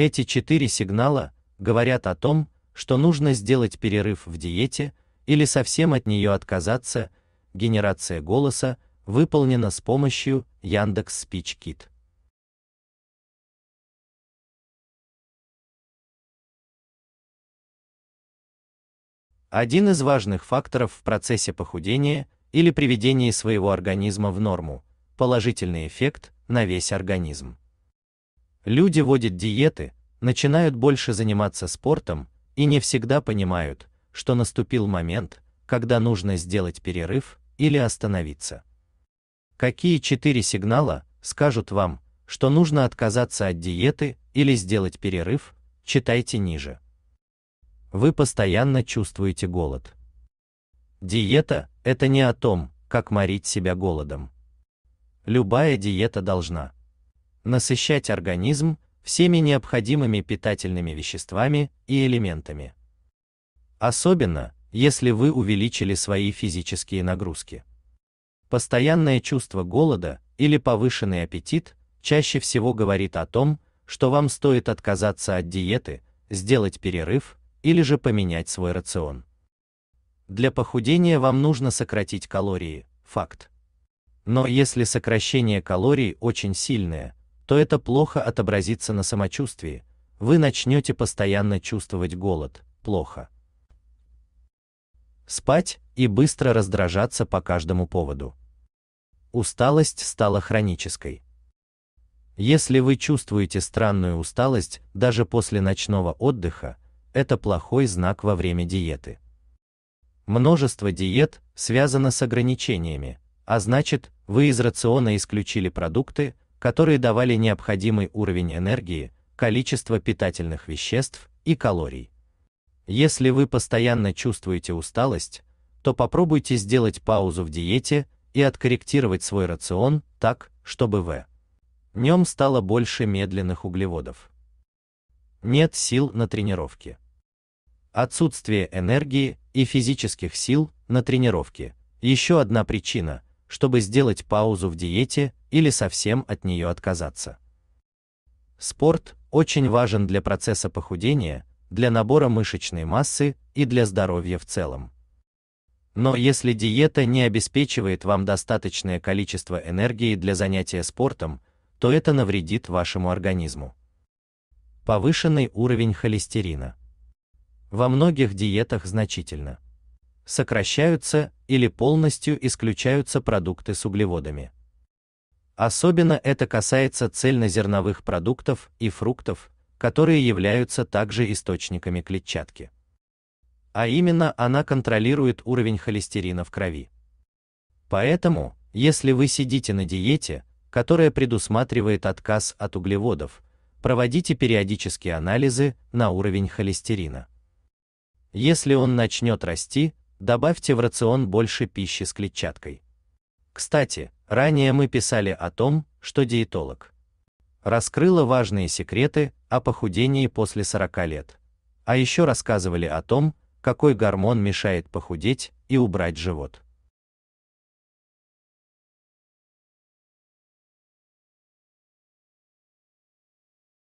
Эти четыре сигнала говорят о том, что нужно сделать перерыв в диете или совсем от нее отказаться. Генерация голоса выполнена с помощью Яндекс Спичкит. Один из важных факторов в процессе похудения или приведения своего организма в норму положительный эффект на весь организм. Люди вводят диеты, начинают больше заниматься спортом и не всегда понимают, что наступил момент, когда нужно сделать перерыв или остановиться. Какие четыре сигнала скажут вам, что нужно отказаться от диеты или сделать перерыв, читайте ниже. Вы постоянно чувствуете голод. Диета – это не о том, как морить себя голодом. Любая диета должна насыщать организм всеми необходимыми питательными веществами и элементами. Особенно, если вы увеличили свои физические нагрузки. Постоянное чувство голода или повышенный аппетит чаще всего говорит о том, что вам стоит отказаться от диеты, сделать перерыв или же поменять свой рацион. Для похудения вам нужно сократить калории, факт. Но если сокращение калорий очень сильное, то это плохо отобразится на самочувствии. Вы начнете постоянно чувствовать голод, плохо. Спать и быстро раздражаться по каждому поводу. Усталость стала хронической. Если вы чувствуете странную усталость даже после ночного отдыха, это плохой знак во время диеты. Множество диет связано с ограничениями, а значит, вы из рациона исключили продукты, которые давали необходимый уровень энергии, количество питательных веществ и калорий. Если вы постоянно чувствуете усталость, то попробуйте сделать паузу в диете и откорректировать свой рацион так, чтобы в нем стало больше медленных углеводов. Нет сил на тренировки. Отсутствие энергии и физических сил на тренировке – еще одна причина – чтобы сделать паузу в диете или совсем от нее отказаться. Спорт очень важен для процесса похудения, для набора мышечной массы и для здоровья в целом. Но если диета не обеспечивает вам достаточное количество энергии для занятия спортом, то это навредит вашему организму. Повышенный уровень холестерина. Во многих диетах значительно сокращаются или полностью исключаются продукты с углеводами. Особенно это касается цельнозерновых продуктов и фруктов, которые являются также источниками клетчатки. А именно она контролирует уровень холестерина в крови. Поэтому, если вы сидите на диете, которая предусматривает отказ от углеводов, проводите периодические анализы на уровень холестерина. Если он начнет расти, добавьте в рацион больше пищи с клетчаткой. Кстати, ранее мы писали о том, что диетолог раскрыла важные секреты о похудении после 40 лет. А еще рассказывали о том, какой гормон мешает похудеть и убрать живот.